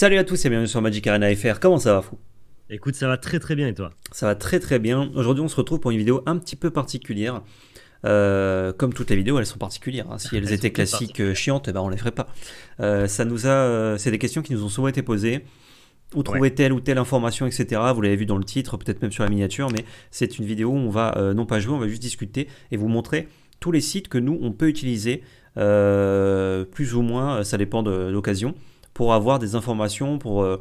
Salut à tous et bienvenue sur Magic Arena FR, comment ça va Fou Écoute, ça va très très bien et toi Ça va très très bien. Aujourd'hui on se retrouve pour une vidéo un petit peu particulière. Euh, comme toutes les vidéos, elles sont particulières. Si elles, étaient classiques euh, chiantes, eh ben on les ferait pas. Euh, ça nous a, c'est des questions qui nous ont souvent été posées. Où trouver telle ou telle information, etc. Vous l'avez vu dans le titre, peut-être même sur la miniature, mais c'est une vidéo où on va non pas jouer, on va juste discuter et vous montrer tous les sites que nous on peut utiliser, plus ou moins, ça dépend de l'occasion pour avoir des informations, pour euh,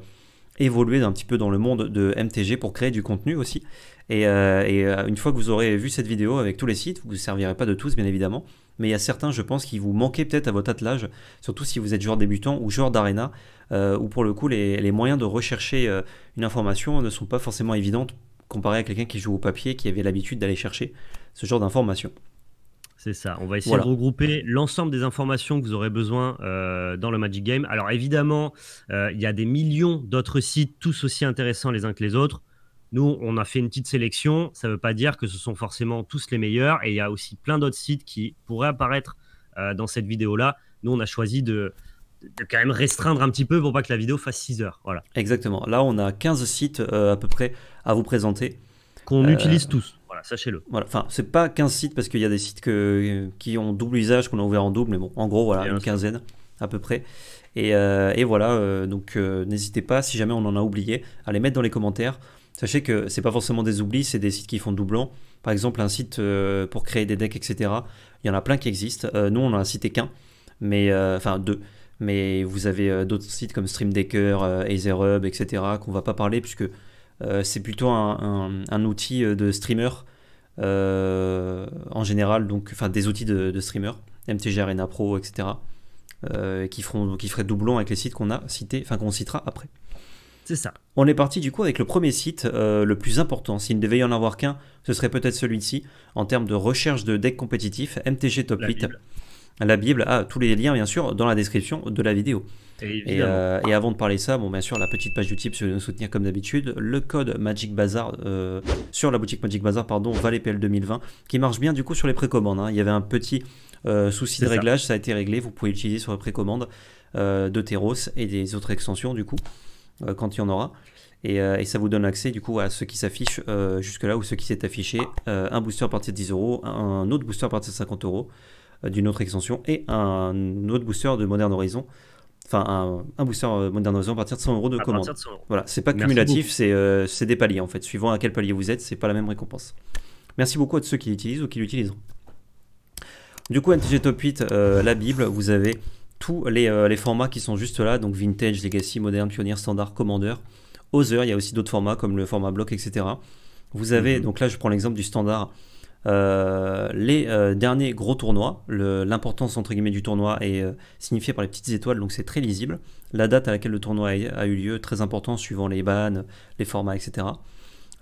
évoluer un petit peu dans le monde de MTG, pour créer du contenu aussi. Et, euh, euh, une fois que vous aurez vu cette vidéo avec tous les sites, vous ne servirez pas de tous bien évidemment, mais il y a certains, je pense, qui vous manquaient peut-être à votre attelage, surtout si vous êtes joueur débutant ou joueur d'arena, ou où pour le coup les, les moyens de rechercher une information ne sont pas forcément évidentes comparé à quelqu'un qui joue au papier, qui avait l'habitude d'aller chercher ce genre d'informations. C'est ça. On va essayer de regrouper l'ensemble des informations que vous aurez besoin euh, dans le Magic Game. Alors évidemment, euh, il y a des millions d'autres sites, tous aussi intéressants les uns que les autres. Nous, on a fait une petite sélection. Ça ne veut pas dire que ce sont forcément tous les meilleurs. Et il y a aussi plein d'autres sites qui pourraient apparaître euh, dans cette vidéo-là. Nous, on a choisi de, quand même restreindre un petit peu pour pas que la vidéo fasse 6 heures. Voilà. Exactement. Là, on a 15 sites à peu près à vous présenter. Qu'on utilise tous sachez-le. Voilà, enfin, c'est pas 15 sites parce qu'il y a des sites qui ont double usage, qu'on a ouvert en double, mais bon, en gros, voilà, une quinzaine à peu près. Et, euh, voilà, euh, donc euh, n'hésitez pas, si jamais on en a oublié, à les mettre dans les commentaires. Sachez que c'est pas forcément des oublis, c'est des sites qui font doublon. Par exemple, un site pour créer des decks, etc. Il y en a plein qui existent. nous, on en a cité qu'un, mais enfin deux. Mais vous avez d'autres sites comme Stream Decker, Azerub, etc. qu'on va pas parler puisque euh, c'est plutôt un, outil euh, de streamer euh, en général, donc enfin des outils de, streamer, MTG Arena Pro, etc. qui, feront, feraient doublon avec les sites qu'on a qu'on citera après. C'est ça. On est parti du coup avec le premier site le plus important. S'il ne devait y en avoir qu'un, ce serait peut-être celui-ci en termes de recherche de deck compétitif, MTG Top 8. La Bible, a tous les liens bien sûr dans la description de la vidéo. Euh, et, avant de parler ça, bon, bien sûr, la petite page YouTube si vous voulez nous soutenir comme d'habitude, le code Magic Bazaar euh, sur la boutique Magic Bazaar pardon, ValetPL 2020, qui marche bien du coup sur les précommandes. Hein. Il y avait un petit euh, souci de réglage, ça. a été réglé, vous pouvez l'utiliser sur les précommandes de Teros et des autres extensions du coup, quand il y en aura. Et, ça vous donne accès du coup à ce qui s'affiche jusque-là ou ce qui s'est affiché, un booster à partir de 10 euros, un autre booster à partir de 50 euros d'une autre extension et un autre booster de Modern Horizon enfin un, booster euh, moderne à partir de 100 euros de commande. Voilà, c'est pas cumulatif, euh, c'est des paliers en fait. Suivant à quel palier vous êtes, c'est pas la même récompense. Merci beaucoup à tous ceux qui l'utilisent ou qui l'utilisent. Du coup, NTG Top 8, euh, la Bible, vous avez tous les, formats qui sont juste là, donc Vintage, Legacy, Moderne, Pionnier, Standard, Commander, Other, il y a aussi d'autres formats comme le format bloc, etc. Vous avez, mhm. donc là je prends l'exemple du Standard, euh, les euh, derniers gros tournois. L'importance entre guillemets du tournoi est euh, signifiée par les petites étoiles, donc c'est très lisible. La date à laquelle le tournoi a, eu lieu, très important suivant les bans, les formats, etc.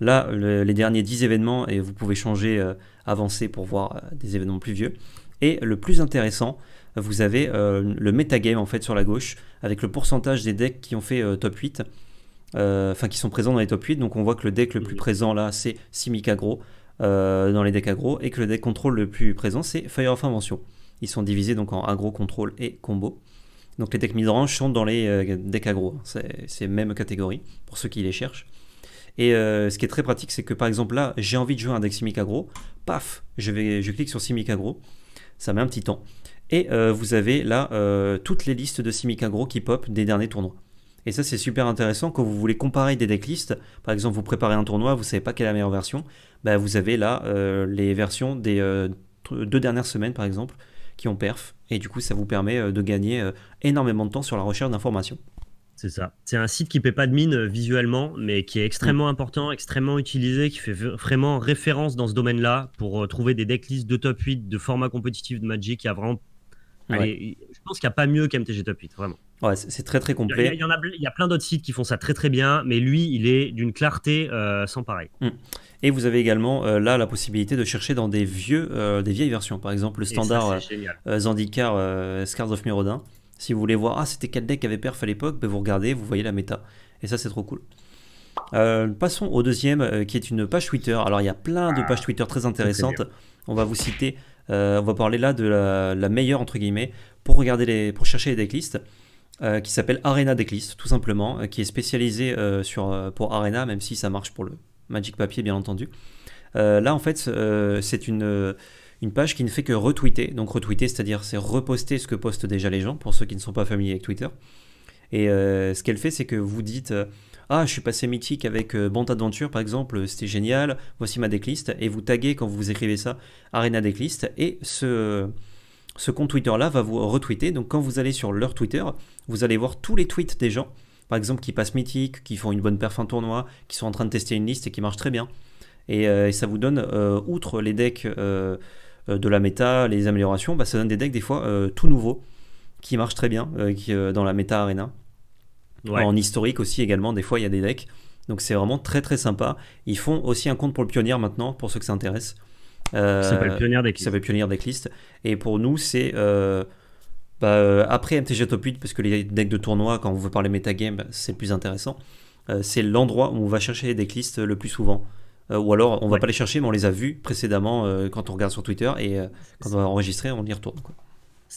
Là, les derniers 10 événements, et vous pouvez changer, avancer pour voir des événements plus vieux. Et le plus intéressant, vous avez le metagame en fait sur la gauche, avec le pourcentage des decks qui ont fait top 8 enfin qui sont présents dans les top 8. Donc on voit que le deck le plus présent là, c'est Simic Agro. Euh, dans les decks aggro, et que le deck contrôle le plus présent, c'est Fire of Invention. Ils sont divisés donc en aggro, contrôle et combo. Donc les decks midrange sont dans les euh, decks aggro, c'est c'est même catégorie, pour ceux qui les cherchent. Et euh, ce qui est très pratique, c'est que par exemple là, j'ai envie de jouer un deck Simic agro paf, je, vais, je clique sur Simic aggro, ça met un petit temps. Et vous avez là toutes les listes de Simic aggro qui pop des derniers tournois. Et ça, c'est super intéressant quand vous voulez comparer des decklists. Par exemple, vous préparez un tournoi, vous savez pas quelle est la meilleure version. Bah, vous avez là euh, les versions des euh, deux dernières semaines, par exemple, qui ont perf. Et du coup, ça vous permet euh, de gagner énormément de temps sur la recherche d'informations. C'est ça. C'est un site qui ne paie pas de mine visuellement, mais qui est extrêmement mm. important, extrêmement utilisé, qui fait vraiment référence dans ce domaine-là pour trouver des decklists de top 8, de format compétitif de Magic. Il a vraiment. je pense qu'il n'y a pas mieux qu'MTG Top 8, vraiment c'est très très complet. Il y, en a, il y a plein d'autres sites qui font ça très très bien, mais lui, il est d'une clarté euh, sans pareil. Mm. Et vous avez également euh, là la possibilité de chercher dans des, vieux, euh, des vieilles versions, par exemple le standard Zandikar Scars of Mirodin Si vous voulez voir, ah c'était quel deck avait perf à l'époque, ben, vous regardez, vous voyez la méta. Et ça c'est trop cool. passons au deuxième, qui est une page Twitter. Alors il y a plein de pages Twitter très intéressantes. on va vous citer, on va parler là de la, meilleure entre guillemets pour regarder les, pour chercher les decklists. Euh, qui s'appelle Arena Decklist, tout simplement, euh, qui est spécialisé euh, sur, pour Arena, même si ça marche pour le Magic Papier, bien entendu. là, en fait, c'est une, une page qui ne fait que retweeter. Donc, retweeter, c'est-à-dire, c'est reposter ce que postent déjà les gens, pour ceux qui ne sont pas familiers avec Twitter. Et ce qu'elle fait, c'est que vous dites Ah, je suis passé mythique avec Bonte par exemple, c'était génial, voici ma decklist. Et vous taguez, quand vous écrivez ça, Arena Decklist. Et ce ce compte Twitter-là va vous retweeter. Donc quand vous allez sur leur Twitter, vous allez voir tous les tweets des gens, par exemple, qui passent mythique, qui font une bonne perf en tournoi, qui sont en train de tester une liste et qui marchent très bien. Et, euh, ça vous donne, euh, outre les decks euh, de la méta, les améliorations, bah, ça donne des decks des fois tout nouveaux, qui marchent très bien dans la méta arena. En historique aussi également, des fois il y a des decks. Donc c'est vraiment très très sympa. Ils font aussi un compte pour le pionnier maintenant, pour ceux que ça intéresse. Euh, qui s'appelle Pionnier des listes Et pour nous, c'est. Euh, bah, euh, après MTG Top 8, parce que les decks de tournoi, quand on veut parler métagame, c'est plus intéressant. c'est l'endroit où on va chercher les decklists le plus souvent. ou alors, on va pas les chercher, mais on les a vus précédemment quand on regarde sur Twitter et quand on va enregistrer, on y retourne.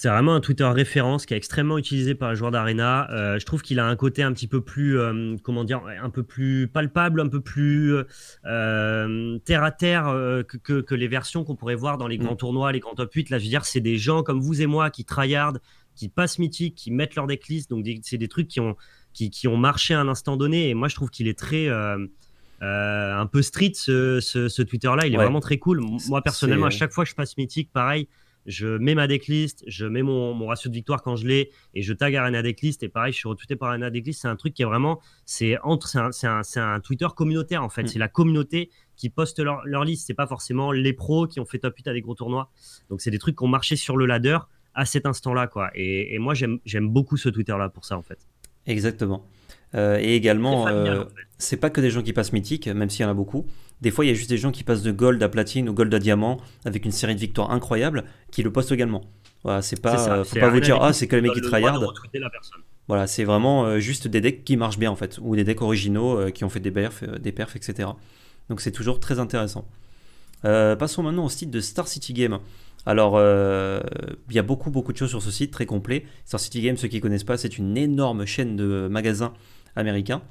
C'est vraiment un Twitter référence qui est extrêmement utilisé par les joueurs d'arena. Euh, je trouve qu'il a un côté un petit peu plus, euh, comment dire, un peu plus palpable, un peu plus euh, terre à terre que, les versions qu'on pourrait voir dans les mm. grands tournois, les grands top 8. Là, je veux dire, c'est des gens comme vous et moi qui tryhardent, qui passent mythique, qui mettent leur decklist. Donc, c'est des trucs qui ont, qui, ont marché à un instant donné. Et moi, je trouve qu'il est très. un peu street ce, Twitter là il est vraiment très cool moi personnellement à chaque fois je passe mythique pareil je mets ma decklist, je mets mon, mon ratio de victoire quand je l'ai et je tag Arena Decklist. Et pareil, je suis retweeté par Arena Decklist. C'est un truc qui est vraiment, c'est un, Twitter communautaire en fait. Mm. C'est la communauté qui poste leur, leur liste. C'est pas forcément les pros qui ont fait top 8 à des gros tournois. Donc c'est des trucs qui ont marché sur le ladder à cet instant-là, quoi. Et, moi, j'aime beaucoup ce Twitter-là pour ça, en fait. Exactement. Euh, et également, euh, c'est pas que des gens qui passent mythique, même s'il y en a beaucoup. Des fois, il y a juste des gens qui passent de gold à platine ou gold à diamant avec une série de victoires incroyables qui le postent également. Voilà, c'est pas, euh, faut pas vous dire ah c'est que les mecs qui Voilà, c'est vraiment euh, juste des decks qui marchent bien en fait, ou des decks originaux euh, qui ont fait des perfs, des perfs etc. Donc c'est toujours très intéressant. passons maintenant au site de Star City Game. Alors, il y a beaucoup, beaucoup de choses sur ce site, très complet. Star City Game, ceux qui ne connaissent pas, c'est une énorme chaîne de magasins américains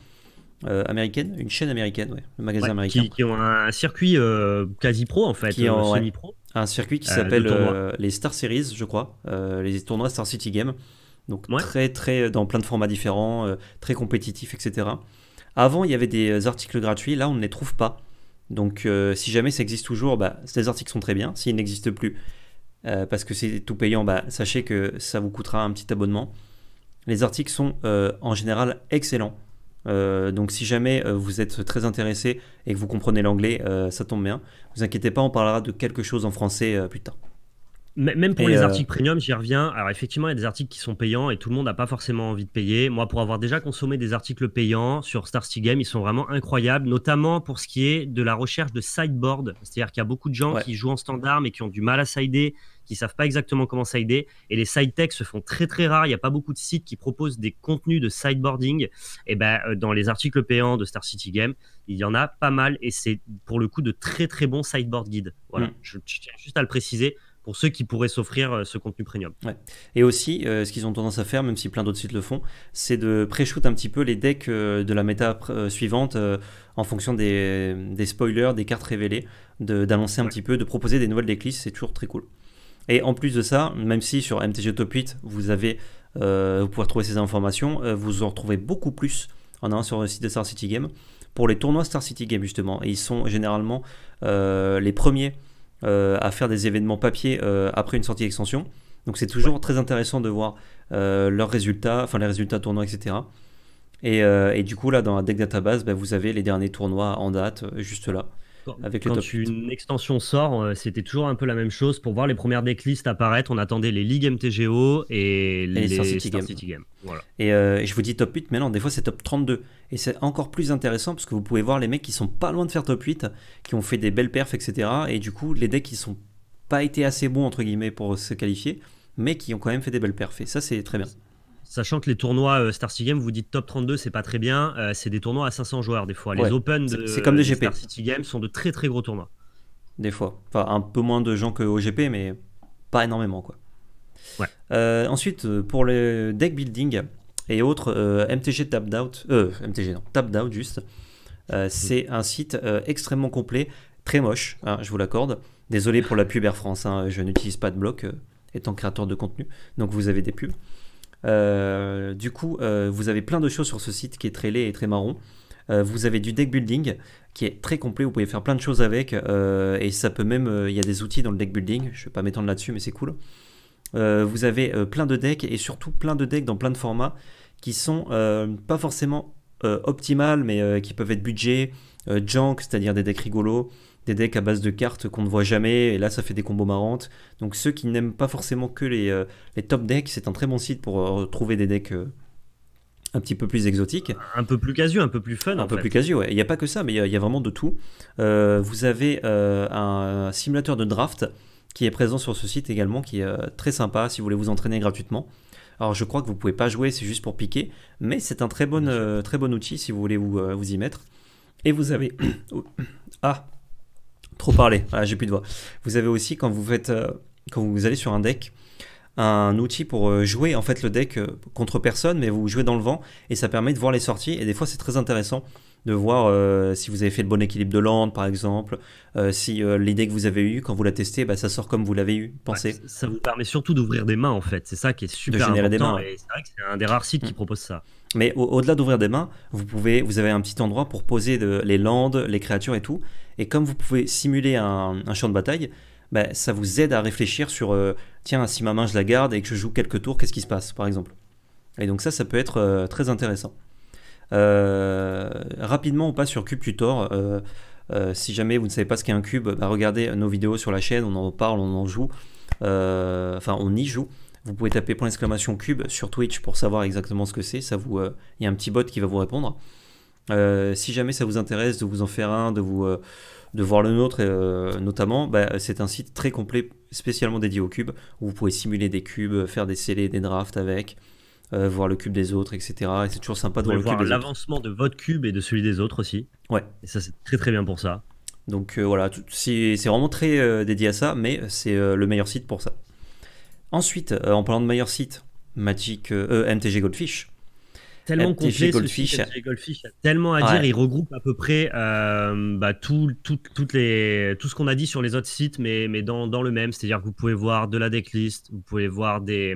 euh, américaine, une chaîne américaine, ouais, le magasin américain. Qui, ont un circuit euh, quasi pro en fait, euh, un circuit qui s'appelle les Star Series, je crois, les tournois Star City Game. Donc très très dans plein de formats différents, très compétitifs, etc. Avant il y avait des articles gratuits, là on ne les trouve pas. Donc si jamais ça existe toujours, bah, ces articles sont très bien. S'ils n'existent plus, parce que c'est tout payant, bah, sachez que ça vous coûtera un petit abonnement. Les articles sont en général excellents. Euh, donc si jamais euh, vous êtes très intéressé et que vous comprenez l'anglais, euh, ça tombe bien. Vous inquiétez pas, on parlera de quelque chose en français plus tard. Même pour les articles premium, j'y reviens. Alors effectivement, il y a des articles qui sont payants et tout le monde n'a pas forcément envie de payer. Moi, pour avoir déjà consommé des articles payants sur Star City Game, ils sont vraiment incroyables, notamment pour ce qui est de la recherche de sideboard. C'est-à-dire qu'il y a beaucoup de gens qui jouent en standard mais qui ont du mal à sider, qui savent pas exactement comment sider. Et les side techs se font très très rares. Il n'y a pas beaucoup de sites qui proposent des contenus de sideboarding. Et ben euh, dans les articles payants de Star City Game, il y en a pas mal. Et c'est pour le coup de très très bons sideboard guides. Voilà, mm. je, tiens juste à le préciser pour ceux qui pourraient s'offrir euh, ce contenu premium. Ouais. Et aussi, euh, ce qu'ils ont tendance à faire, même si plein d'autres sites le font, c'est de pré-shoot un petit peu les decks de la méta suivante en fonction des, des, spoilers, des cartes révélées, d'annoncer un petit peu, de proposer des nouvelles decklists, c'est toujours très cool. Et en plus de ça, même si sur MTG Top 8, vous, euh, vous pouvez retrouver ces informations, euh, vous en retrouvez beaucoup plus en allant sur le site de Star City Game pour les tournois Star City Game justement. Et ils sont généralement euh, les premiers à faire des événements papier après une sortie d'extension. Donc c'est toujours très intéressant de voir leurs résultats, enfin les résultats tournois, etc. Et, du coup là dans la deck database, ben, vous avez les derniers tournois en date juste là quand une extension sort, euh, c'était toujours un peu la même chose. Pour voir les premières decklists apparaître, on attendait les ligues MTGO et, les, City, Games. Euh, et, je vous dis top 8, mais non, des fois c'est top 32. Et c'est encore plus intéressant parce que vous pouvez voir les mecs qui sont pas loin de faire top 8, qui ont fait des belles perfs, etc. Et du coup, les decks qui sont pas été assez bons, entre guillemets, pour se qualifier, mais qui ont quand même fait des belles perfs. Et ça, c'est très bien. Sachant que les tournois euh, Star City Games, vous dites top 32, c'est pas très bien. Euh, c'est des tournois à 500 joueurs des fois. Les Open de Star City Games sont de très très gros tournois. Des fois. Enfin, un peu moins de gens que au GP, mais pas énormément quoi. Euh, ensuite, pour le deck building et autres, MTG Tapped Out, MTG non, Out juste, mm. c'est un site extrêmement complet, très moche, hein, je vous l'accorde. Désolé pour la pub Air France, hein, je n'utilise pas de bloc étant créateur de contenu, donc vous avez des pubs. Euh, du coup, euh, vous avez plein de choses sur ce site qui est très laid et très marron. Euh, vous avez du deck building qui est très complet, vous pouvez faire plein de choses avec, et ça peut même, il y a des outils dans le deck building, je ne vais pas m'étendre là-dessus, mais c'est cool. vous avez plein de decks, et surtout plein de decks dans plein de formats, qui sont pas forcément optimales, mais qui peuvent être budget, junk, c'est-à-dire des decks rigolos, des decks à base de cartes qu'on ne voit jamais, et là ça fait des combos marrantes. Donc ceux qui n'aiment pas forcément que les, euh, top decks, c'est un très bon site pour euh, trouver des decks euh, un petit peu plus exotiques. Un peu plus casu, un peu plus fun. Un peu plus casu, ouais. Il n'y a pas que ça, mais il y, a vraiment de tout. vous avez un simulateur de draft qui est présent sur ce site également, qui est très sympa si vous voulez vous entraîner gratuitement. Alors je crois que vous ne pouvez pas jouer, c'est juste pour piquer, mais c'est un très bon, très bon outil si vous voulez vous y mettre. Et vous avez... Oh, ah Trop parlé, ah, j'ai plus de voix. Vous avez aussi, quand vous, faites, euh, quand vous allez sur un deck, un outil pour euh, jouer en fait le deck euh, contre personne, mais vous jouez dans le vent et ça permet de voir les sorties. Et des fois, c'est très intéressant de voir euh, si vous avez fait le bon équilibre de landes par exemple, euh, si euh, l'idée que vous avez eue, quand vous la testez, bah, ça sort comme vous l'avez eu, bah, pensez. ça vous permet surtout d'ouvrir des mains, en fait. C'est ça qui est super de Et c'est vrai que c'est un des rares sites qui mm. propose ça. Mais au- delà d'ouvrir des mains, vous, pouvez, vous avez un petit endroit pour poser de, les landes, les créatures et tout. Et comme vous pouvez simuler un, champ de bataille, bah, ça vous aide à réfléchir sur tiens, si ma main je la garde et que je joue quelques tours, qu'est-ce qui se passe, par exemple. Et donc ça, ça peut être très intéressant. Euh, rapidement, on passe sur Cube Tutor, euh, euh, si jamais vous ne savez pas ce qu'est un cube, bah, regardez nos vidéos sur la chaîne, on en parle, on en joue, enfin on y joue. Vous pouvez taper point d'exclamation cube sur Twitch pour savoir exactement ce que c'est. Ça vous, il y a un petit bot qui va vous répondre. si jamais ça vous intéresse de vous en faire un, de voir le nôtre notamment, bah, c'est un site très complet spécialement dédié au cube où vous pouvez simuler des cubes, faire des scellés, des drafts avec. Euh, voir le cube des autres, etc. Et c'est toujours sympa de voir le L'avancement de votre cube et de celui des autres aussi. Ouais. Et ça, c'est très très bien pour ça. Donc euh, voilà, c'est vraiment très euh, dédié à ça, mais c'est le meilleur site pour ça. Ensuite, en parlant de meilleur site, Magic, MTG Goldfish, tellement complet. a tellement à dire. Il regroupe à peu près euh, bah, tout, toutes les, tout ce qu'on a dit sur les autres sites, mais, dans, le même. C'est-à-dire que vous pouvez voir de la decklist, vous pouvez voir des,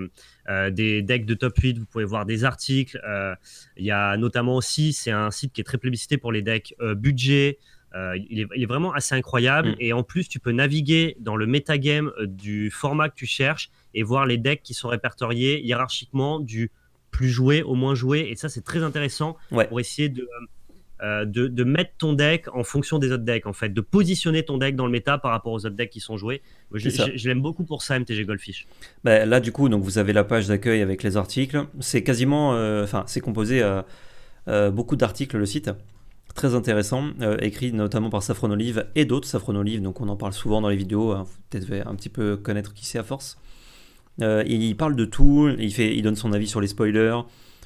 euh, des decks de top 8, vous pouvez voir des articles. Euh, il y a notamment aussi, c'est un site qui est très plébiscité pour les decks budget. il, est, vraiment assez incroyable. Mm. Et en plus, tu peux naviguer dans le metagame du format que tu cherches et voir les decks qui sont répertoriés hiérarchiquement du plus joué, au moins joué, Et ça, c'est très intéressant pour essayer euh, euh, de, de, mettre ton deck en fonction des autres decks, en fait, de positionner ton deck dans le méta par rapport aux autres decks qui sont joués. Je, l'aime beaucoup pour ça, MTG Goldfish. Bah, là, du coup, donc, vous avez la page d'accueil avec les articles. C'est quasiment, euh, enfin, c'est composé euh, beaucoup d'articles, le site. Très intéressant, écrit notamment par Saffron Olive et d'autres Saffron Olive, donc on en parle souvent dans les vidéos, hein. vous devez un petit peu connaître qui c'est à force. Euh, il, parle de tout, il, donne son avis sur les spoilers.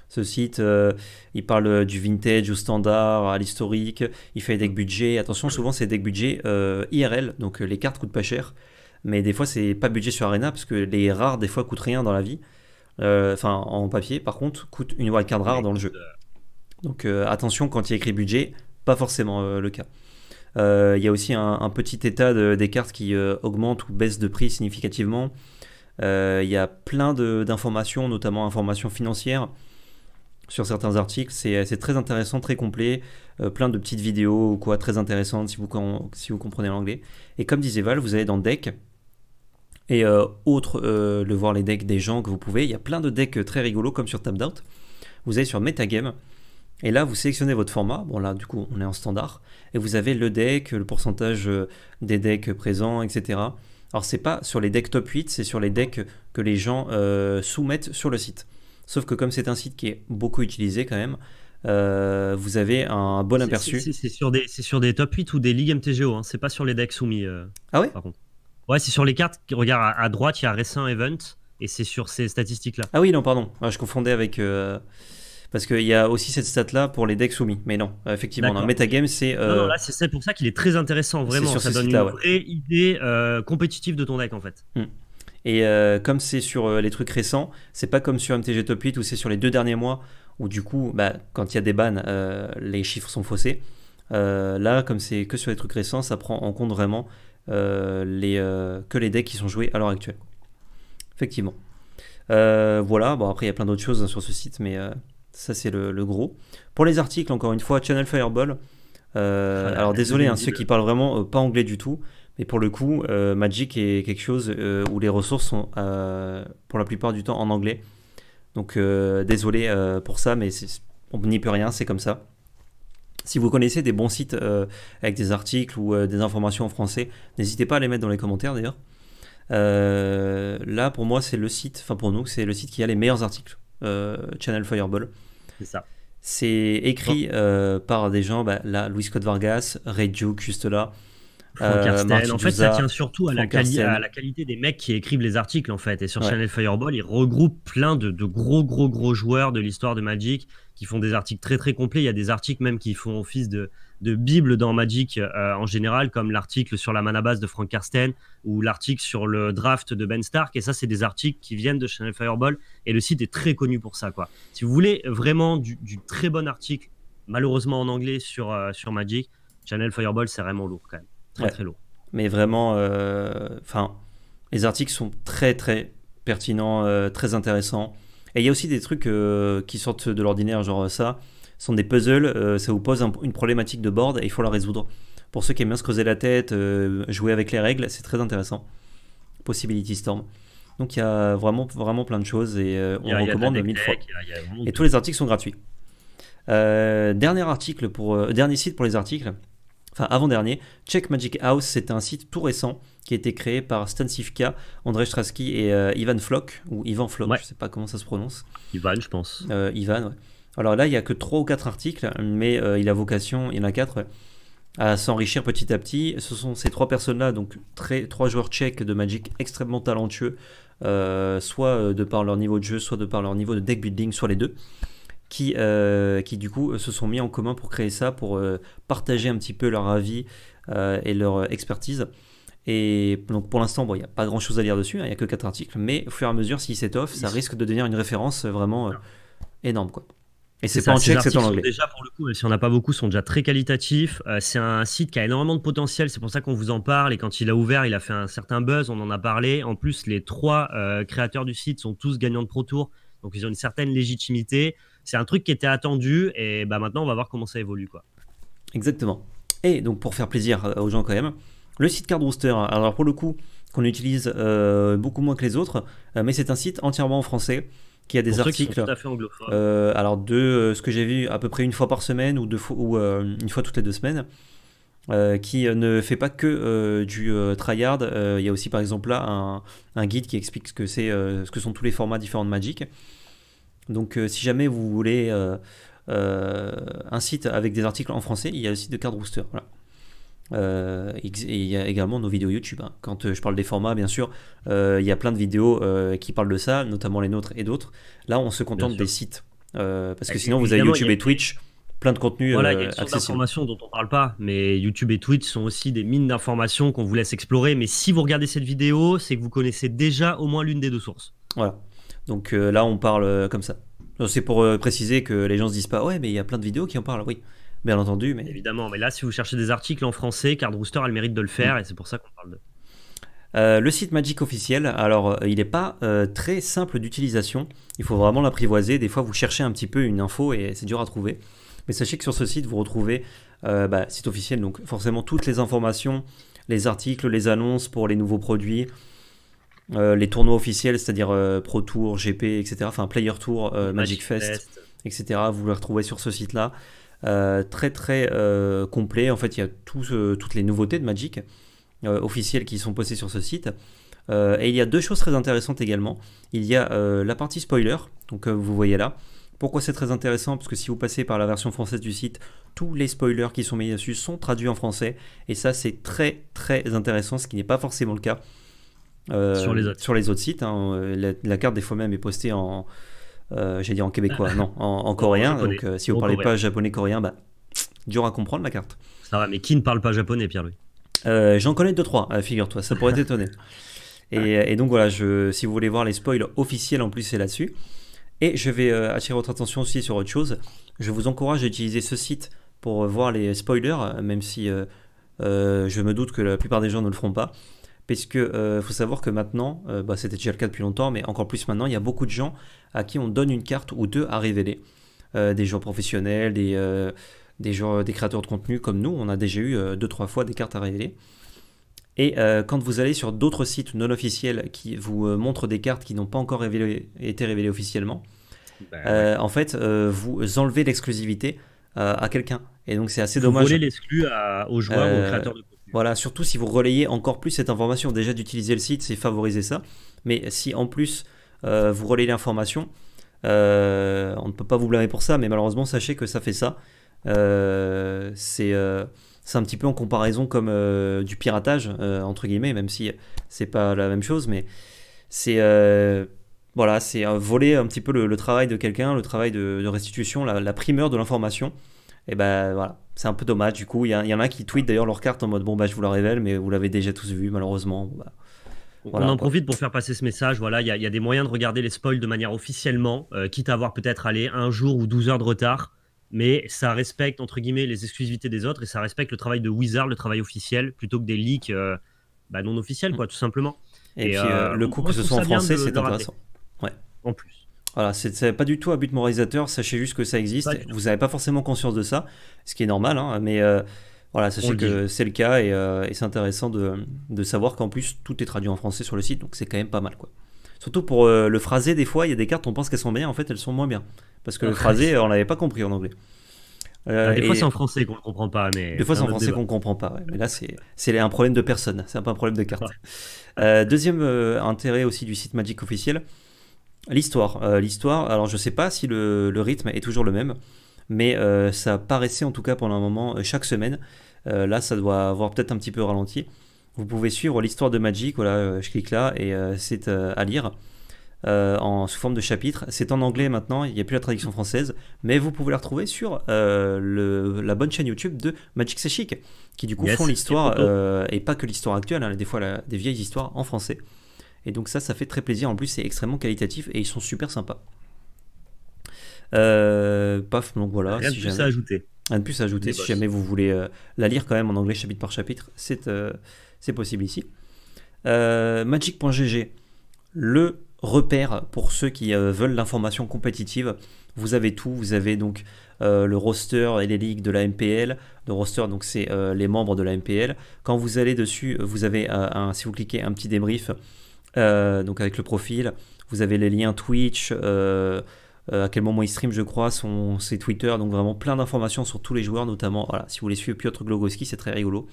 Ce site, euh, il parle euh, du vintage, au standard, à l'historique. Il fait des decks budget. Attention, souvent c'est decks budget IRL, donc les cartes coûtent pas cher. Mais des fois c'est pas budget sur Arena parce que les rares des fois coûtent rien dans la vie. Enfin en papier, par contre, coûte une wildcard rare dans le jeu. Donc attention quand il écrit budget, pas forcément le cas. Il y a aussi un, petit état des cartes qui augmente ou baissent de prix significativement. Euh, il y a plein d'informations, notamment informations financières sur certains articles. C'est très intéressant, très complet, euh, plein de petites vidéos quoi, très intéressantes si vous, comprenez l'anglais. Et comme disait Val, vous allez dans Deck et euh, autre, autres, le voir les decks des gens que vous pouvez. Il y a plein de decks très rigolos comme sur TabDout. Vous allez sur Metagame. Et là, vous sélectionnez votre format. Bon, là, du coup, on est en standard. Et vous avez le deck, le pourcentage des decks présents, etc. Alors c'est pas sur les decks top 8, c'est sur les decks que les gens euh, soumettent sur le site. Sauf que comme c'est un site qui est beaucoup utilisé quand même, euh, vous avez un bon aperçu. C'est sur, des, sur des top 8 ou des ligues MTGO, hein. c'est pas sur les decks soumis. Euh, ah ouais Ouais, c'est sur les cartes. Regarde, à, droite, il y a Récent Event, et c'est sur ces statistiques-là. Ah oui, non, pardon. Ah, je confondais avec. Parce qu'il y a aussi cette stat-là pour les decks soumis. Mais non, euh, effectivement, le metagame, c'est. Non, euh, c'est pour ça qu'il est très intéressant, vraiment. Sur ça donne une vraie idée euh, compétitive de ton deck, en fait. Hmm. Et comme c'est sur les trucs récents, c'est pas comme sur MTG Top 8 où c'est sur les deux derniers mois où, du coup, bah, quand il y a des bans, les chiffres sont faussés. là, comme c'est que sur les trucs récents, ça prend en compte vraiment les, que les decks qui sont joués à l'heure actuelle. Effectivement. voilà, bon, après, il y a plein d'autres choses hein, sur ce site, mais. Ça, c'est le, gros. Pour les articles, encore une fois, Channel Fireball. Euh, alors, désolé, hein, ceux qui parlent vraiment euh, pas anglais du tout. Mais pour le coup, euh, Magic est quelque chose où les ressources sont pour la plupart du temps en anglais. Donc, désolé pour ça, mais on n'y peut rien, c'est comme ça. Si vous connaissez des bons sites avec des articles ou des informations en français, n'hésitez pas à les mettre dans les commentaires d'ailleurs. là, pour moi, c'est le site, enfin pour nous, c'est le site qui a les meilleurs articles. Euh, Channel Fireball. C'est ça. C'est écrit euh, par des gens, bah, là, Louis Scott Vargas, Ray Duke, juste là. Euh, en fait, ça tient surtout à la, la, qualité des mecs qui écrivent les articles, en fait. Et sur Channel Fireball, ils regroupent plein de, de gros, gros, gros joueurs de l'histoire de Magic qui font des articles très, très complets. Il y a des articles même qui font office de, de bible dans Magic euh, en général, comme l'article sur la mana base de Frank Karsten ou l'article sur le draft de Ben Stark. Et ça, c'est des articles qui viennent de Channel Fireball et le site est très connu pour ça. Quoi. Si vous voulez vraiment du, très bon article, malheureusement en anglais, sur, euh, sur Magic, Channel Fireball, c'est vraiment lourd quand même. Très très lourd. Mais vraiment, euh, enfin, les articles sont très très pertinents, très intéressants. Et il y a aussi des trucs qui sortent de l'ordinaire, genre ça sont des puzzles, euh, ça vous pose une problématique de board et il faut la résoudre. Pour ceux qui aiment bien se creuser la tête, euh, jouer avec les règles, c'est très intéressant. Possibility Storm. Donc il y a vraiment, vraiment plein de choses et euh, on recommande mille fois. et tous les articles sont gratuits. dernier article pour dernier site pour les articles. Enfin, avant-dernier, Check Magic House, c'est un site tout récent qui a été créé par Stan Sivka, André Strasky et Ivan Flock, ou Ivan Flock, je ne sais pas comment ça se prononce. Ivan, je pense. Ivan, ouais alors là, il n'y a que 3 ou 4 articles, mais euh, il a vocation, il y en a 4, à s'enrichir petit à petit. Ce sont ces trois personnes-là, donc 3 trois joueurs tchèques de Magic extrêmement talentueux, euh, soit euh, de par leur niveau de jeu, soit de par leur niveau de deck building, soit les deux. Qui, qui du coup se sont mis en commun pour créer ça, pour partager un petit peu leur avis et leur expertise. Et donc pour l'instant, il n'y a pas grand chose à lire dessus, hein, il n'y a que 4 articles, mais au fur et à mesure, c'est s'étoffe, ça risque de devenir une référence vraiment énorme. Quoi c'est pas en c'est en anglais. Déjà, pour le coup, même si on n'a pas beaucoup, sont déjà très qualitatifs. Euh, c'est un site qui a énormément de potentiel, c'est pour ça qu'on vous en parle. Et quand il a ouvert, il a fait un certain buzz, on en a parlé. En plus, les trois euh, créateurs du site sont tous gagnants de Pro Tour, donc ils ont une certaine légitimité. C'est un truc qui était attendu, et bah, maintenant, on va voir comment ça évolue. Quoi. Exactement. Et donc, pour faire plaisir euh, aux gens quand même, le site Card alors pour le coup, qu'on utilise beaucoup moins que les autres, mais c'est un site entièrement en français qui a des articles. Euh, alors de euh, ce que j'ai vu à peu près une fois par semaine ou, deux fois, ou euh, une fois toutes les deux semaines, qui ne fait pas que du tryhard. Il y a aussi par exemple là un, guide qui explique ce que c'est, ce que sont tous les formats différents de Magic. Donc si jamais vous voulez un site avec des articles en français, il y a le site de Card Rooster. Voilà. Euh, il y a également nos vidéos YouTube. Hein. Quand euh, je parle des formats, bien sûr, euh, il y a plein de vidéos qui parlent de ça, notamment les nôtres et d'autres. Là, on se contente des sites. parce que sinon, vous avez YouTube et Twitch, plein de contenus voilà, il y a une d'informations dont on ne parle pas, mais YouTube et Twitch sont aussi des mines d'informations qu'on vous laisse explorer. Mais si vous regardez cette vidéo, c'est que vous connaissez déjà au moins l'une des deux sources. Voilà. Donc là, on parle comme ça. C'est pour préciser que les gens se disent pas, ouais, mais il y a plein de vidéos qui en parlent. Oui, bien entendu. Mais... Évidemment, mais là, si vous cherchez des articles en français, Card Rooster a le mérite de le faire, mm. et c'est pour ça qu'on parle de... Euh, le site Magic officiel, alors euh, il n'est pas euh, très simple d'utilisation, il faut vraiment l'apprivoiser, des fois vous cherchez un petit peu une info et c'est dur à trouver, mais sachez que sur ce site vous retrouvez, bah, site officiel, donc forcément toutes les informations, les articles, les annonces pour les nouveaux produits, les tournois officiels, c'est-à-dire Pro Tour, GP, etc., enfin Player Tour, Magic, Fest, Fest, etc., vous les retrouvez sur ce site-là. Euh, très très euh, complet. En fait, il y a toutes les nouveautés de Magic euh, officielles qui sont postées sur ce site. et il y a deux choses très intéressantes également. Il y a la partie spoiler, donc vous voyez là. Pourquoi c'est très intéressant Parce que si vous passez par la version française du site, tous les spoilers qui sont mis dessus sont traduits en français. Et ça, c'est très très intéressant, ce qui n'est pas forcément le cas sur, les autres sites. Hein. la, carte, des fois même, est postée en, euh, J'ai dit en québécois, non, en, coréen. donc euh, si vous ne parlez pas japonais-coréen, bah, dur à comprendre la carte. Ça va, mais qui ne parle pas japonais, Pierre-Louis euh, J'en connais deux, trois, figure-toi, ça pourrait t'étonner. Et, et, donc voilà, je, si vous voulez voir les spoils officiels, en plus, c'est là-dessus. Et je vais attirer votre attention aussi sur autre chose. Je vous encourage à utiliser ce site pour voir les spoilers, même si je me doute que la plupart des gens ne le feront pas parce que euh, faut savoir que maintenant, euh, bah, c'était déjà le cas depuis longtemps, mais encore plus maintenant, il y a beaucoup de gens à qui on donne une carte ou deux à révéler. Euh, des joueurs professionnels, des, des, joueurs, des créateurs de contenu comme nous, on a déjà eu deux, trois fois des cartes à révéler. Et quand vous allez sur d'autres sites non officiels qui vous montrent des cartes qui n'ont pas encore été révélées officiellement, ben en fait, vous enlevez l'exclusivité à quelqu'un. Et donc c'est assez dommage. Vous l'exclu aux joueurs aux créateurs de contenu voilà, surtout si vous relayez encore plus cette information. Déjà d'utiliser le site, c'est favoriser ça. Mais si en plus euh, vous relayez l'information, euh, on ne peut pas vous blâmer pour ça, mais malheureusement, sachez que ça fait ça. Euh, c'est un petit peu en comparaison comme du piratage, entre guillemets, même si c'est pas la même chose, mais c'est voilà, c'est voler un petit peu le, travail de quelqu'un, le travail de, restitution, la primeur de l'information. Et ben voilà, c'est un peu dommage du coup. Il y, en a qui tweetent d'ailleurs leur carte en mode bon bah je vous la révèle, mais vous l'avez déjà tous vu malheureusement. Bah, on en profite pour faire passer ce message. Voilà, il y, a des moyens de regarder les spoils de manière officiellement, euh, quitte à avoir peut-être aller un jour ou 12 heures de retard, mais ça respecte entre guillemets les exclusivités des autres et ça respecte le travail de Wizard, le travail officiel, plutôt que des leaks euh, bah, non officiels mm. quoi, tout simplement. Et, puis euh, le coup que ce soit en français, c'est intéressant. Ouais. En plus. Voilà, c'est pas du tout à but moralisateur, sachez juste que ça existe. Vous n'avez pas forcément conscience de ça, ce qui est normal, hein, mais euh, voilà, sachez que c'est le cas et, euh, c'est intéressant de, savoir qu'en plus tout est traduit en français sur le site, donc c'est quand même pas mal quoi. Surtout pour euh, le phrasé, des fois il y a des cartes, on pense qu'elles sont bien, en fait elles sont moins bien. Parce que le ah, phrasé, on l'avait pas compris en anglais. Ah, des fois c'est en français qu'on ne comprend pas, mais. Des fois c'est en français qu'on ne comprend pas, mais là c'est un problème de personne, c'est pas un problème de carte. deuxième intérêt aussi du site Magic officiel, L'histoire. Euh, l'histoire, alors je ne sais pas si le, rythme est toujours le même, mais euh, ça paraissait en tout cas pendant un moment euh, chaque semaine. là, ça doit avoir peut-être un petit peu ralenti. Vous pouvez suivre l'histoire de Magic, voilà, je clique là et c'est à lire en, sous forme de chapitre. C'est en anglais maintenant, il n'y a plus la traduction française, mais vous pouvez la retrouver sur la bonne chaîne YouTube de Magic C'est Chic, qui du coup font l'histoire, et pas que l'histoire actuelle, hein, des fois des vieilles histoires en français. Et donc ça, ça fait très plaisir. En plus, c'est extrêmement qualitatif et ils sont super sympas. Euh, paf, donc voilà. Rien de plus à ajouter. Rien de plus à ajouter. si jamais vous voulez euh, la lire quand même en anglais chapitre par chapitre, c'est euh, possible ici. Magic.gg, le repère pour ceux qui veulent l'information compétitive. Vous avez tout, vous avez donc le roster et les ligues de la MPL. Le roster, donc c'est les membres de la MPL. Quand vous allez dessus, vous avez, un, si vous cliquez, un petit débrief euh, donc avec le profil, vous avez les liens Twitch, euh, euh, à quel moment il stream, je crois, son, ses Twitter, donc vraiment plein d'informations sur tous les joueurs, notamment, voilà, si vous voulez suivre Piotr Glogowski, c'est très rigolo,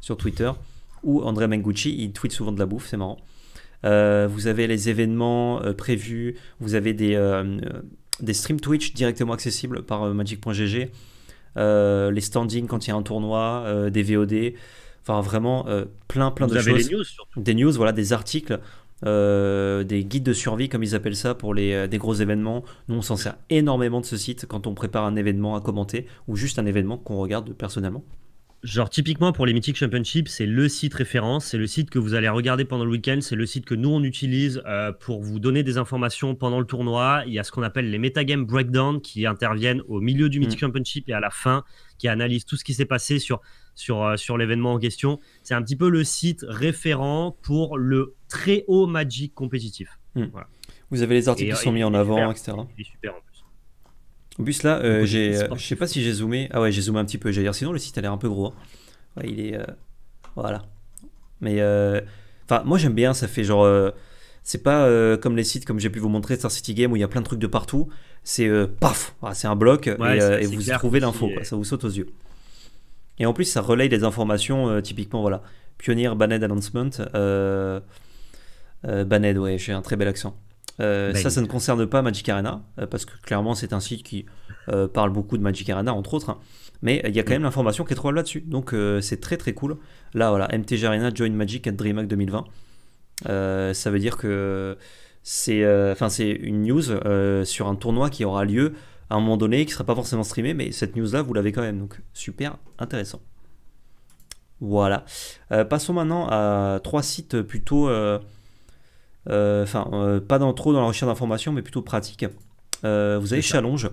sur Twitter, ou André Mengucci, il tweet souvent de la bouffe, c'est marrant. vous avez les événements prévus, vous avez des, des streams Twitch directement accessibles par magic.gg, les standings quand il y a un tournoi, des VOD, Enfin, vraiment, euh, plein, plein de choses. Des news, Des voilà, des articles, euh, des guides de survie, comme ils appellent ça, pour les, euh, des gros événements. Nous, on s'en sert énormément de ce site quand on prépare un événement à commenter ou juste un événement qu'on regarde personnellement. Genre, typiquement pour les Mythic Championship, c'est le site référence, c'est le site que vous allez regarder pendant le week-end, c'est le site que nous on utilise euh, pour vous donner des informations pendant le tournoi. Il y a ce qu'on appelle les Metagame Breakdown qui interviennent au milieu du Mythic mm. Championship et à la fin, qui analysent tout ce qui s'est passé sur, sur, euh, sur l'événement en question. C'est un petit peu le site référent pour le très haut Magic compétitif. Mm. Vous avez les articles qui euh, sont mis en avant, etc. est super en en plus là, euh, j'ai, euh, je sais pas si j'ai zoomé. Ah ouais, j'ai zoomé un petit peu. J'allais dire, sinon le site a l'air un peu gros. Hein. il est, euh, voilà. Mais enfin, moi j'aime bien. Ça fait genre, c'est pas comme les sites comme j'ai pu vous montrer Star City Game où il y a plein de trucs de partout. C'est paf, ah, c'est un bloc et, et vous trouvez l'info. Ça vous saute aux yeux. Et en plus, ça relaye des informations typiquement voilà. Pioneer Banned Announcement. Baned, ouais, j'ai un très bel accent. Euh, bah, ça, ça ne concerne pas Magic Arena, euh, parce que clairement, c'est un site qui euh, parle beaucoup de Magic Arena, entre autres. Mais il y a quand mm. même l'information qui est trouvable là-dessus. Donc, c'est très très cool. Là, voilà, MTG Arena Join Magic at DreamHack 2020. ça veut dire que c'est une news sur un tournoi qui aura lieu à un moment donné, qui ne sera pas forcément streamé, mais cette news-là, vous l'avez quand même. Donc, super intéressant. Voilà. passons maintenant à trois sites plutôt euh, enfin, euh, pas dans, trop dans la recherche d'informations, mais plutôt pratique. Euh, vous avez Challenge.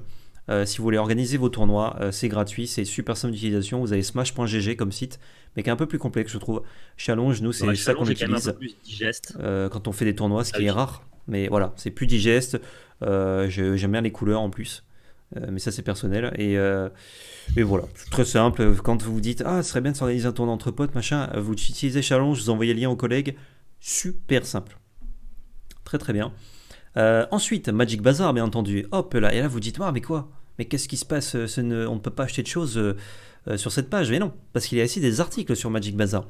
si vous voulez organiser vos tournois, c'est gratuit, c'est super simple d'utilisation. Vous avez smash.gg comme site, mais qui est un peu plus complexe, je trouve. Challenge, nous, c'est ça qu'on utilise quand, on fait des tournois, ce ah qui est rare. Mais voilà, c'est plus digeste. J'aime bien les couleurs en plus. mais ça, c'est personnel. Et, mais voilà, très simple. Quand vous vous dites, ah, ce serait bien de s'organiser un tournoi entre potes, machin, vous utilisez Challenge, vous envoyez le lien aux collègues. Super simple très bien. Euh, ensuite, Magic Bazaar, bien entendu. Hop là, et là vous dites, moi ah, mais quoi Mais qu'est-ce qui se passe euh, On ne peut pas acheter de choses euh, sur cette page. Mais non, parce qu'il y a aussi des articles sur Magic Bazaar.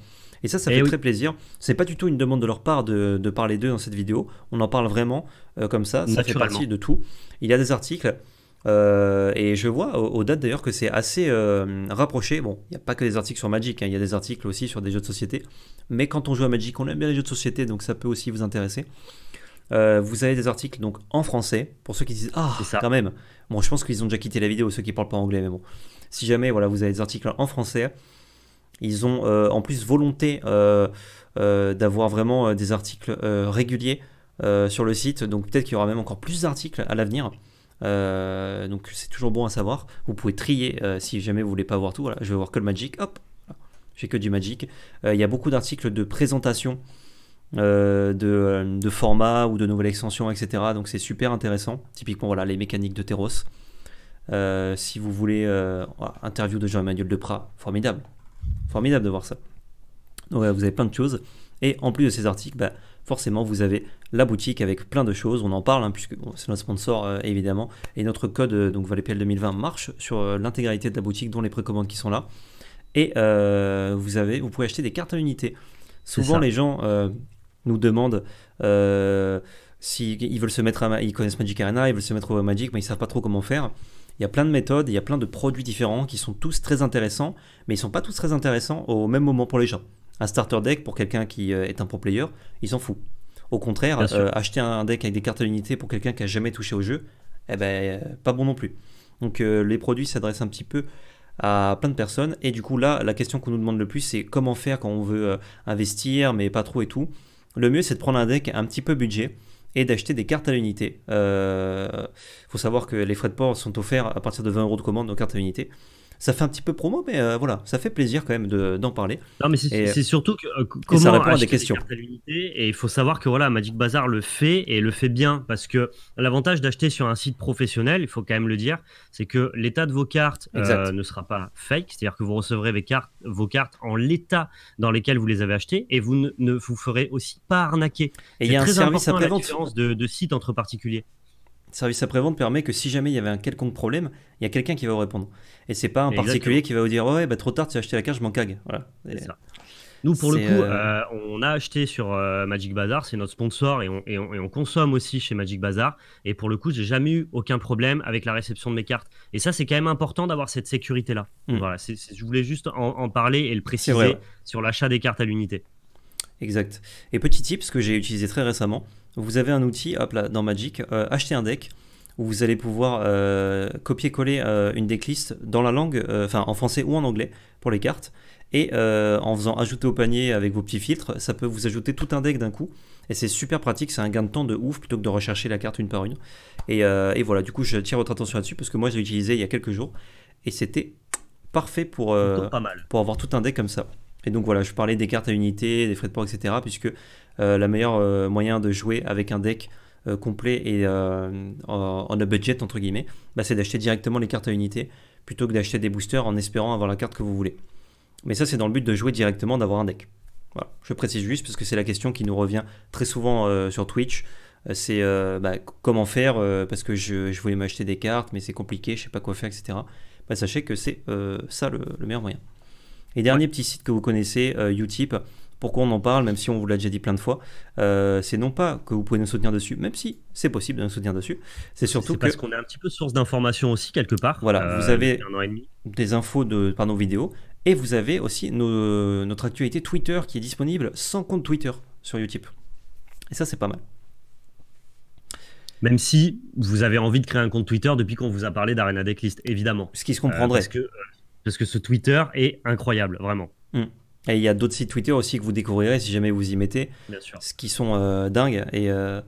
Et ça, ça eh fait très plaisir. C'est pas du tout une demande de leur part de, parler d'eux dans cette vidéo. On en parle vraiment comme ça. Ça fait partie de tout. Il y a des articles. et je vois au date dates d'ailleurs que c'est assez rapproché. Bon, il n'y a pas que des articles sur Magic, hein. il y a des articles aussi sur des jeux de société. Mais quand on joue à Magic, on aime bien les jeux de société, donc ça peut aussi vous intéresser. Euh, vous avez des articles donc en français pour ceux qui disent ah ça. quand même. Bon, je pense qu'ils ont déjà quitté la vidéo ceux qui parlent pas anglais, mais bon. Si jamais voilà, vous avez des articles en français, ils ont euh, en plus volonté euh, d'avoir vraiment des articles réguliers sur le site. Donc peut-être qu'il y aura même encore plus d'articles à l'avenir. donc c'est toujours bon à savoir. Vous pouvez trier si jamais vous voulez pas voir tout. Voilà, je vais voir que le Magic. Hop, j'ai que du Magic. Il y a beaucoup d'articles de présentation euh, euh, de, format ou de nouvelles extensions, etc. Donc c'est super intéressant. Typiquement, voilà, les mécaniques de Terros. Euh, si vous voulez, interview de Jean-Emmanuel Deprat, formidable. Formidable de voir ça. Donc vous avez plein de choses. Et en plus de ces articles, bah, forcément, vous avez la boutique avec plein de choses. On en parle, hein, puisque c'est notre sponsor, évidemment. Et notre code, donc ValetPL 2020, marche sur l'intégralité de la boutique, dont les précommandes qui sont là. Et vous, avez, vous pouvez acheter des cartes à unité. Souvent, les gens nous demandent euh, s'ils veulent se mettre à, ils connaissent Magic Arena, ils veulent se mettre au Magic, mais ils savent pas trop comment faire. Il y a plein de méthodes, il y a plein de produits différents qui sont tous très intéressants, mais ils sont pas tous très intéressants au même moment pour les gens. Un starter deck pour quelqu'un qui euh, est un pro player, il s'en fout. Au contraire, euh, acheter un deck avec des cartes à l'unité pour quelqu'un qui a jamais touché au jeu, eh ben pas bon non plus. Donc les produits s'adressent un petit peu à plein de personnes et du coup là la question qu'on nous demande le plus c'est comment faire quand on veut investir mais pas trop et tout le mieux c'est de prendre un deck un petit peu budget et d'acheter des cartes à l'unité. Il euh, faut savoir que les frais de port sont offerts à partir de 20 euros de commande aux cartes à l'unité ça fait un petit peu promo, mais euh, voilà, ça fait plaisir quand même d'en parler. Non, mais c'est euh, surtout que, euh, comment ça répond à des questions. et il faut savoir que voilà, Magic Bazar le fait et le fait bien parce que l'avantage d'acheter sur un site professionnel, il faut quand même le dire, c'est que l'état de vos cartes ne sera pas fake, c'est-à-dire que vous recevrez vos cartes, vos cartes en l'état dans lesquels vous les avez achetées et vous ne, vous ferez aussi pas arnaquer. Et il y a un service à la différence de sites entre particuliers service après-vente permet que si jamais il y avait un quelconque problème, il y a quelqu'un qui va vous répondre. Et c'est pas un particulier qui va vous dire ouais, bah, trop tard, tu as acheté la carte, je m'en cague. Nous, pour le coup, euh, euh, on a acheté sur euh, Magic Bazaar, c'est notre sponsor et on, consomme aussi chez Magic Bazaar. Et pour le coup, j'ai jamais eu aucun problème avec la réception de mes cartes. Et ça, c'est quand même important d'avoir cette sécurité-là. Hmm. Voilà, je voulais juste en, parler et le préciser sur l'achat des cartes à l'unité. Exact. Et petit tip, ce que j'ai utilisé très récemment, vous avez un outil, hop là, dans Magic, euh, acheter un deck, où vous allez pouvoir euh, copier-coller euh, une decklist dans la langue, enfin en français ou en anglais, pour les cartes. Et en faisant ajouter au panier avec vos petits filtres, ça peut vous ajouter tout un deck d'un coup. Et c'est super pratique, c'est un gain de temps de ouf plutôt que de rechercher la carte une par une. Et, voilà, du coup, je tire votre attention là-dessus parce que moi, je l'ai utilisé il y a quelques jours. Et c'était parfait pour, pour avoir tout un deck comme ça. Et donc voilà, je parlais des cartes à unité, des frais de port, etc. Puisque le euh, la meilleure euh, moyen de jouer avec un deck euh, complet et en a budget, entre guillemets, bah, c'est d'acheter directement les cartes à unité plutôt que d'acheter des boosters en espérant avoir la carte que vous voulez. Mais ça, c'est dans le but de jouer directement, d'avoir un deck. Voilà, je précise juste parce que c'est la question qui nous revient très souvent sur Twitch. C'est bah, comment faire parce que je, voulais m'acheter des cartes, mais c'est compliqué, je sais pas quoi faire, etc. Bah, sachez que c'est ça le meilleur moyen. Et dernier petit site que vous connaissez, YouTube. Euh, Utip. Pourquoi on en parle, même si on vous l'a déjà dit plein de fois, euh, c'est non pas que vous pouvez nous soutenir dessus, même si c'est possible de nous soutenir dessus, c'est surtout parce qu'on est un petit peu source d'information aussi quelque part. Voilà, euh, vous avez des infos de, par nos vidéos et vous avez aussi notre actualité Twitter qui est disponible sans compte Twitter sur Utip. Et ça, c'est pas mal même si vous avez envie de créer un compte Twitter depuis qu'on vous a parlé d'Arena Decklist, évidemment. Ce qui se comprendrait. que parce que ce Twitter est incroyable, vraiment. Mm. Et il y a d'autres sites Twitter aussi que vous découvrirez si jamais vous y mettez. Bien sûr. Ce qui sont euh, dingues. Et. Euh,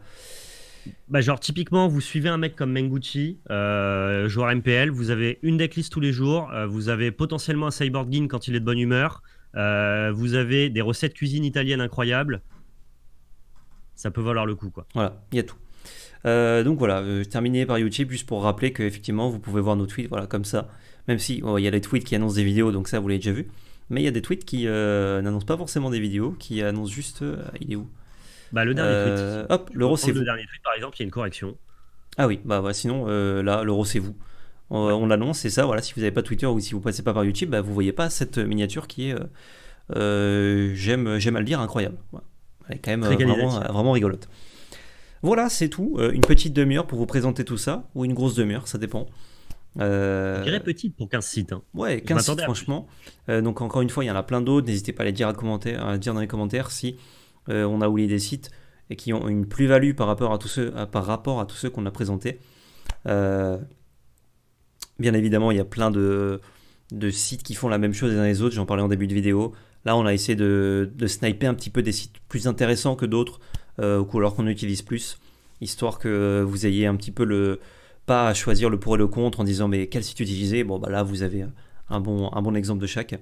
bah genre typiquement vous suivez un mec comme Menguchi, euh, joueur MPL, vous avez une decklist tous les jours, vous avez potentiellement un cyborg game quand il est de bonne humeur, vous avez des recettes cuisine italienne incroyables, ça peut valoir le coup quoi. Voilà, il y a tout. Euh, donc voilà, euh, terminé par YouTube, juste pour rappeler qu'effectivement, vous pouvez voir nos tweets, voilà, comme ça. Même si oh, il y a des tweets qui annoncent des vidéos, donc ça, vous l'avez déjà vu. Mais il y a des tweets qui euh, n'annoncent pas forcément des vidéos, qui annoncent juste. il est où bah, Le dernier tweet. Hop, l'euro c'est vous. Le dernier tweet, par exemple, il y a une correction. Ah oui, bah, sinon, là, l'euro c'est vous. On, l'annonce, et ça, voilà, si vous n'avez pas Twitter ou si vous passez pas par YouTube, bah, vous voyez pas cette miniature qui est, euh, j'aime à le dire, incroyable. Elle est quand même vraiment, vraiment rigolote. Voilà, c'est tout. Euh, une petite demi-heure pour vous présenter tout ça, ou une grosse demi-heure, ça dépend. Très euh, petite pour 15 sites. Hein. Ouais, 15 sites, franchement. Euh, donc, encore une fois, il y en a plein d'autres. N'hésitez pas à les dire, à, dire dans les commentaires si on a oublié des sites et qui ont une plus-value par rapport à tous ceux, ceux qu'on a présentés. bien évidemment, il y a plein de, sites qui font la même chose les uns les autres. J'en parlais en début de vidéo. Là, on a essayé de, de, sniper un petit peu des sites plus intéressants que d'autres aux euh, couleurs qu'on utilise plus, histoire que vous ayez un petit peu le pas à choisir le pour et le contre en disant mais quel site utiliser. Bon bah là vous avez un bon, un bon exemple de chaque.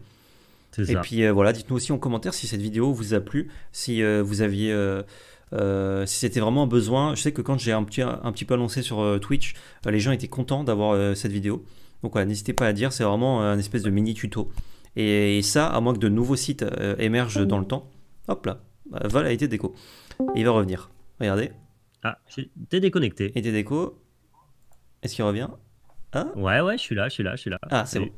Et puis euh, voilà, dites-nous aussi en commentaire si cette vidéo vous a plu, si euh, vous aviez si c'était vraiment un besoin, je sais que quand j'ai un petit, un petit peu annoncé sur Twitch, les gens étaient contents d'avoir cette vidéo. Donc voilà, n'hésitez pas à dire, c'est vraiment un espèce de mini tuto. Et, ça, à moins que de nouveaux sites émergent mmh. dans le temps. Hop là, bah, Val a été déco il va revenir. Regardez. Ah, t'es déconnecté. Et t'es déco. Est-ce qu'il revient hein Ouais, ouais, je suis là, je suis là, je suis là. Ah, c'est bon.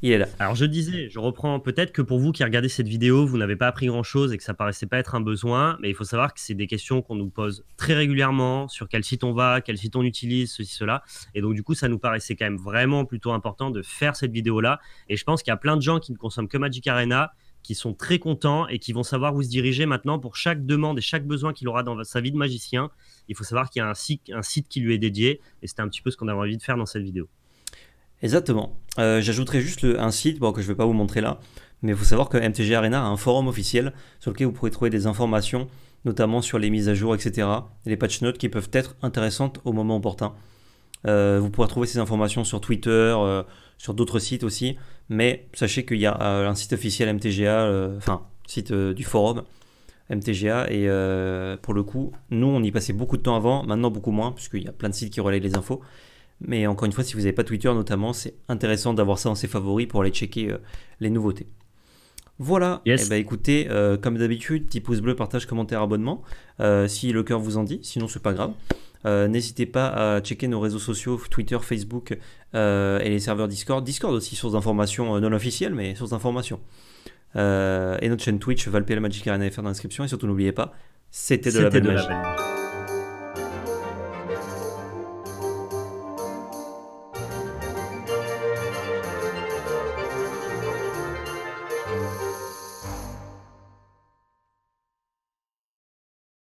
Il est là. Alors je disais, je reprends peut-être que pour vous qui regardez cette vidéo, vous n'avez pas appris grand-chose et que ça paraissait pas être un besoin, mais il faut savoir que c'est des questions qu'on nous pose très régulièrement sur quel site on va, quel site on utilise, ceci, cela. Et donc du coup, ça nous paraissait quand même vraiment plutôt important de faire cette vidéo-là. Et je pense qu'il y a plein de gens qui ne consomment que Magic Arena qui sont très contents et qui vont savoir où se diriger maintenant pour chaque demande et chaque besoin qu'il aura dans sa vie de magicien. Il faut savoir qu'il y a un site, un site qui lui est dédié et c'est un petit peu ce qu'on avait envie de faire dans cette vidéo. Exactement. Euh, J'ajouterai juste un site bon, que je ne vais pas vous montrer là, mais il faut savoir que MTG Arena a un forum officiel sur lequel vous pourrez trouver des informations, notamment sur les mises à jour, etc. et les patch notes qui peuvent être intéressantes au moment opportun. Euh, vous pourrez trouver ces informations sur Twitter, euh, sur d'autres sites aussi. Mais sachez qu'il y a euh, un site officiel MTGA, euh, enfin, site euh, du forum MTGA. Et pour le coup, nous, on y passait beaucoup de temps avant, maintenant beaucoup moins, puisqu'il y a plein de sites qui relayent les infos. Mais encore une fois, si vous n'avez pas Twitter notamment, c'est intéressant d'avoir ça dans ses favoris pour aller checker les nouveautés. Voilà, eh ben, écoutez, comme d'habitude, petit pouce bleu, partage, commentaire, abonnement, si le cœur vous en dit, sinon c'est pas grave. Euh, n'hésitez pas à checker nos réseaux sociaux, Twitter, Facebook euh, et les serveurs Discord. Discord aussi, source d'informations euh, non officielle, mais source d'information. et notre chaîne Twitch, la Magic Arena FR dans Et surtout, n'oubliez pas, c'était de la belle magie.